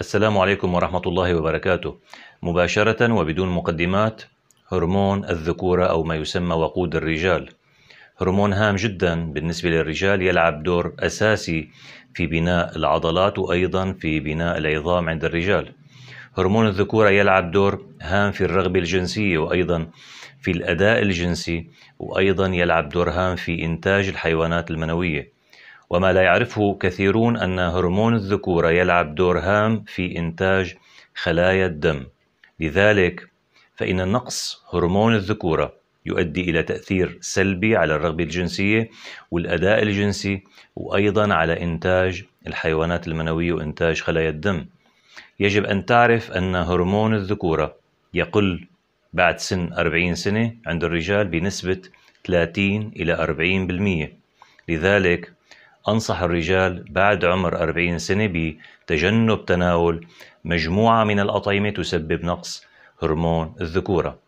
السلام عليكم ورحمة الله وبركاته مباشرة وبدون مقدمات هرمون الذكورة أو ما يسمى وقود الرجال هرمون هام جدا بالنسبة للرجال يلعب دور أساسي في بناء العضلات وأيضا في بناء العظام عند الرجال هرمون الذكورة يلعب دور هام في الرغبة الجنسية وأيضا في الأداء الجنسي وأيضا يلعب دور هام في إنتاج الحيوانات المنوية وما لا يعرفه كثيرون أن هرمون الذكورة يلعب دور هام في إنتاج خلايا الدم لذلك فإن نقص هرمون الذكورة يؤدي إلى تأثير سلبي على الرغبة الجنسية والأداء الجنسي وأيضا على إنتاج الحيوانات المنوية وإنتاج خلايا الدم يجب أن تعرف أن هرمون الذكورة يقل بعد سن 40 سنة عند الرجال بنسبة 30 إلى 40% لذلك أنصح الرجال بعد عمر 40 سنة بتجنب تناول مجموعة من الأطعمة تسبب نقص هرمون الذكورة.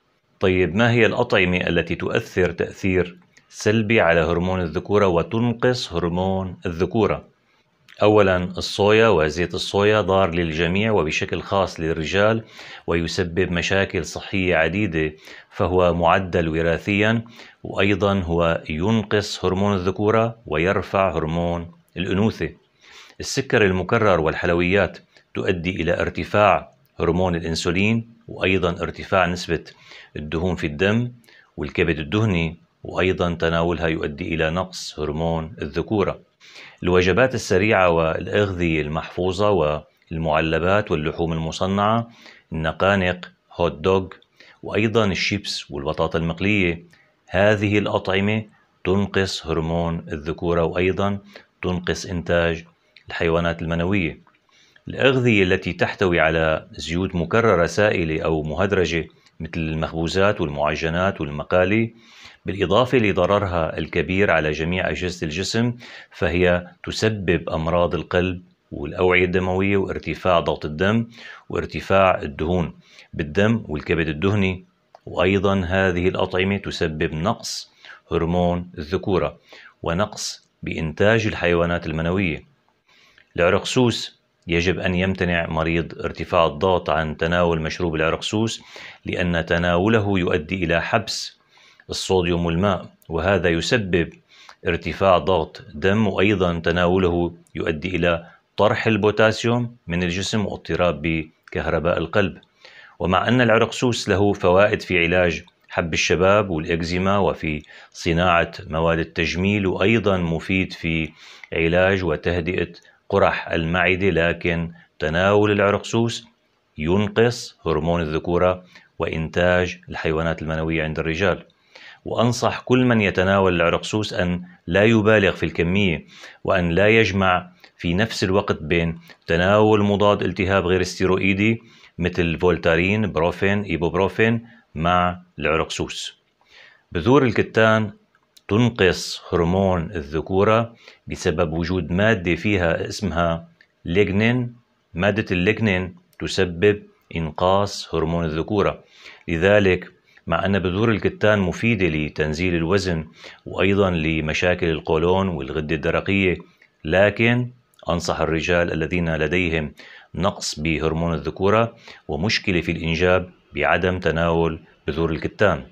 طيب ما هي الأطعمة التي تؤثر تأثير سلبي على هرمون الذكورة وتنقص هرمون الذكورة؟ أولا الصويا وزيت الصويا ضار للجميع وبشكل خاص للرجال ويسبب مشاكل صحية عديدة فهو معدل وراثيا وأيضا هو ينقص هرمون الذكورة ويرفع هرمون الأنوثة السكر المكرر والحلويات تؤدي إلى ارتفاع هرمون الأنسولين وأيضا ارتفاع نسبة الدهون في الدم والكبد الدهني وأيضا تناولها يؤدي إلى نقص هرمون الذكورة الوجبات السريعة والأغذية المحفوظة والمعلبات واللحوم المصنعة النقانق هوت دوغ وأيضا الشيبس والبطاطا المقلية هذه الأطعمة تنقص هرمون الذكورة وأيضا تنقص إنتاج الحيوانات المنوية الأغذية التي تحتوي على زيوت مكررة سائلة أو مهدرجة مثل المخبوزات والمعجنات والمقالي بالإضافة لضررها الكبير على جميع أجهزة الجسم فهي تسبب أمراض القلب والأوعية الدموية وارتفاع ضغط الدم وارتفاع الدهون بالدم والكبد الدهني وأيضا هذه الأطعمة تسبب نقص هرمون الذكورة ونقص بإنتاج الحيوانات المنوية العرقسوس يجب أن يمتنع مريض ارتفاع الضغط عن تناول مشروب العرقسوس لأن تناوله يؤدي إلى حبس الصوديوم والماء وهذا يسبب ارتفاع ضغط دم وأيضا تناوله يؤدي إلى طرح البوتاسيوم من الجسم واضطراب بكهرباء القلب ومع أن العرقسوس له فوائد في علاج حب الشباب والإكزيما وفي صناعة مواد التجميل وأيضا مفيد في علاج وتهدئة قرح المعدة لكن تناول العرقسوس ينقص هرمون الذكورة وإنتاج الحيوانات المنوية عند الرجال وأنصح كل من يتناول العرقسوس أن لا يبالغ في الكمية وأن لا يجمع في نفس الوقت بين تناول مضاد التهاب غير استيروئيدي مثل فولتارين بروفين إيبوبروفين مع العرقسوس بذور الكتان تنقص هرمون الذكورة بسبب وجود مادة فيها اسمها لجنين مادة اللجنين تسبب إنقاص هرمون الذكورة لذلك مع أن بذور الكتان مفيدة لتنزيل الوزن وأيضا لمشاكل القولون والغدة الدرقية لكن أنصح الرجال الذين لديهم نقص بهرمون الذكورة ومشكلة في الإنجاب بعدم تناول بذور الكتان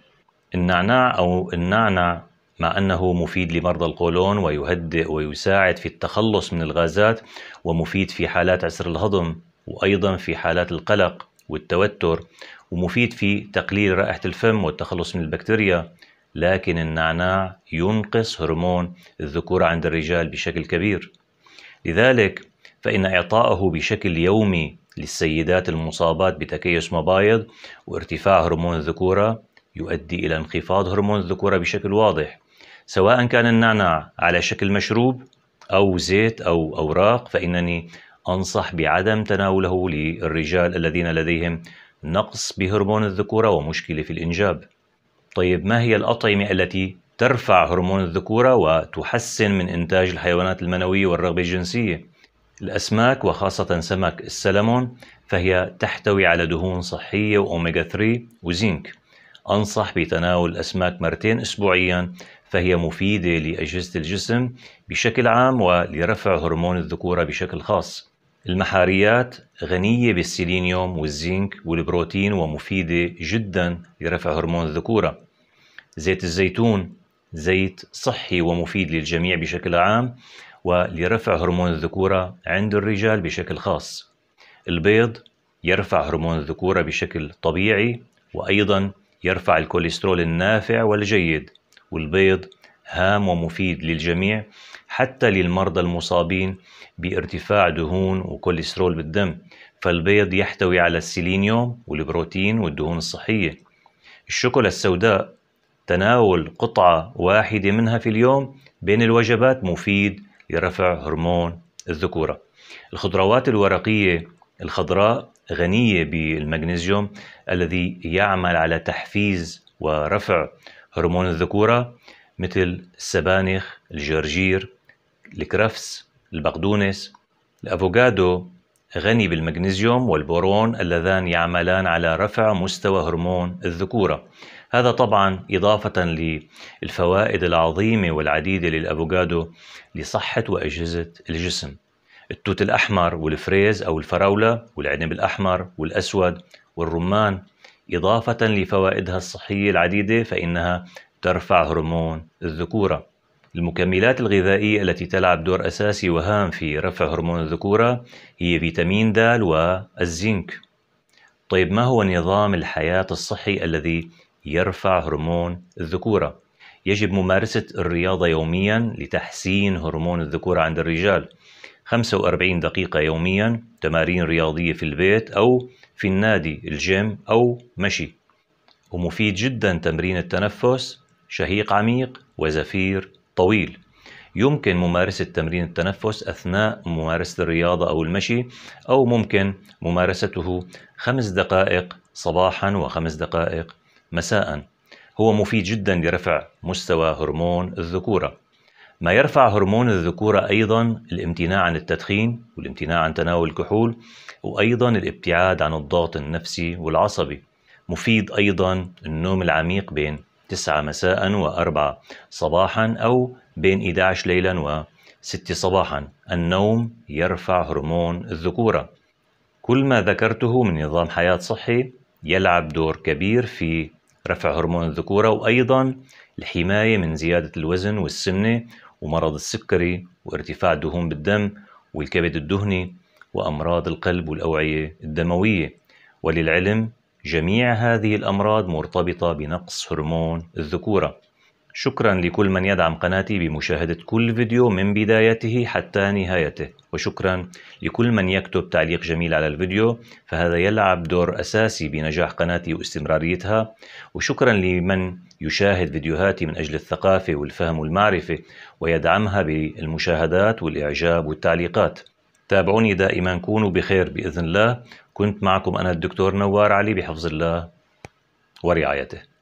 النعناع أو النعنع مع أنه مفيد لمرضى القولون ويهدئ ويساعد في التخلص من الغازات ومفيد في حالات عسر الهضم وأيضا في حالات القلق والتوتر ومفيد في تقليل رائحة الفم والتخلص من البكتيريا لكن النعناع ينقص هرمون الذكورة عند الرجال بشكل كبير لذلك فإن إعطائه بشكل يومي للسيدات المصابات بتكيس مبايض وارتفاع هرمون الذكورة يؤدي إلى انخفاض هرمون الذكورة بشكل واضح سواء كان النعناع على شكل مشروب أو زيت أو أوراق فإنني أنصح بعدم تناوله للرجال الذين لديهم نقص بهرمون الذكورة ومشكلة في الإنجاب طيب ما هي الأطعمة التي ترفع هرمون الذكورة وتحسن من إنتاج الحيوانات المنوية والرغبة الجنسية؟ الأسماك وخاصة سمك السلمون فهي تحتوي على دهون صحية واوميجا 3 وزنك أنصح بتناول الأسماك مرتين أسبوعيا فهي مفيدة لأجهزة الجسم بشكل عام ولرفع هرمون الذكورة بشكل خاص المحاريات غنية بالسيلينيوم والزنك والبروتين ومفيدة جدا لرفع هرمون الذكورة زيت الزيتون زيت صحي ومفيد للجميع بشكل عام ولرفع هرمون الذكورة عند الرجال بشكل خاص البيض يرفع هرمون الذكورة بشكل طبيعي وأيضا يرفع الكوليسترول النافع والجيد والبيض هام ومفيد للجميع حتى للمرضى المصابين بارتفاع دهون وكوليسترول بالدم فالبيض يحتوي على السيلينيوم والبروتين والدهون الصحية الشوكولا السوداء تناول قطعة واحدة منها في اليوم بين الوجبات مفيد لرفع هرمون الذكورة الخضروات الورقية الخضراء غنية بالمغنيسيوم الذي يعمل على تحفيز ورفع هرمون الذكورة مثل السبانخ الجرجير الكرفس البقدونس الأفوكادو غني بالمغنيسيوم والبورون اللذان يعملان على رفع مستوى هرمون الذكورة هذا طبعا إضافة للفوائد العظيمة والعديدة للأفوكادو لصحة وأجهزة الجسم التوت الأحمر والفريز أو الفراولة والعنب الأحمر والأسود والرمان إضافة لفوائدها الصحية العديدة فإنها ترفع هرمون الذكورة المكملات الغذائية التي تلعب دور أساسي وهام في رفع هرمون الذكورة هي فيتامين د والزنك طيب ما هو نظام الحياة الصحي الذي يرفع هرمون الذكورة؟ يجب ممارسة الرياضة يوميا لتحسين هرمون الذكورة عند الرجال 45 دقيقة يوميا تمارين رياضية في البيت أو في النادي الجيم أو مشي ومفيد جدا تمرين التنفس شهيق عميق وزفير طويل يمكن ممارسة تمرين التنفس أثناء ممارسة الرياضة أو المشي أو ممكن ممارسته خمس دقائق صباحا وخمس دقائق مساء هو مفيد جدا لرفع مستوى هرمون الذكورة ما يرفع هرمون الذكورة أيضا الامتناع عن التدخين والامتناع عن تناول الكحول وأيضا الابتعاد عن الضغط النفسي والعصبي مفيد أيضا النوم العميق بين 9 مساء و4 صباحا أو بين 11 ليلا و6 صباحا النوم يرفع هرمون الذكورة كل ما ذكرته من نظام حياة صحي يلعب دور كبير في رفع هرمون الذكورة وأيضا الحماية من زيادة الوزن والسمنة ومرض السكري وارتفاع الدهون بالدم والكبد الدهني وأمراض القلب والأوعية الدموية وللعلم جميع هذه الأمراض مرتبطة بنقص هرمون الذكورة شكرا لكل من يدعم قناتي بمشاهدة كل فيديو من بدايته حتى نهايته وشكرا لكل من يكتب تعليق جميل على الفيديو فهذا يلعب دور أساسي بنجاح قناتي واستمراريتها وشكرا لمن يشاهد فيديوهاتي من أجل الثقافة والفهم والمعرفة ويدعمها بالمشاهدات والإعجاب والتعليقات تابعوني دائما كونوا بخير بإذن الله كنت معكم أنا الدكتور نوار علي بحفظ الله ورعايته